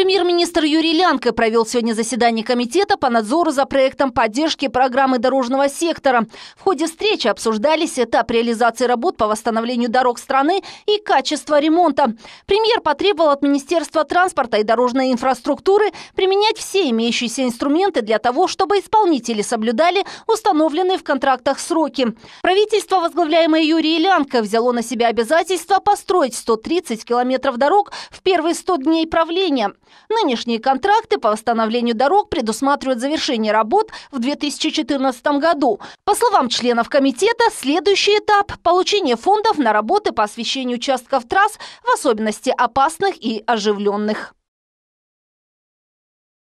Премьер-министр Юрий Лянко провел сегодня заседание комитета по надзору за проектом поддержки программы дорожного сектора. В ходе встречи обсуждались этап реализации работ по восстановлению дорог страны и качество ремонта. Премьер потребовал от Министерства транспорта и дорожной инфраструктуры применять все имеющиеся инструменты для того, чтобы исполнители соблюдали установленные в контрактах сроки. Правительство, возглавляемое Юрием Лянко, взяло на себя обязательство построить 130 километров дорог в первые 100 дней правления. Нынешние контракты по восстановлению дорог предусматривают завершение работ в 2014 году. По словам членов комитета, следующий этап – получение фондов на работы по освещению участков трасс, в особенности опасных и оживленных.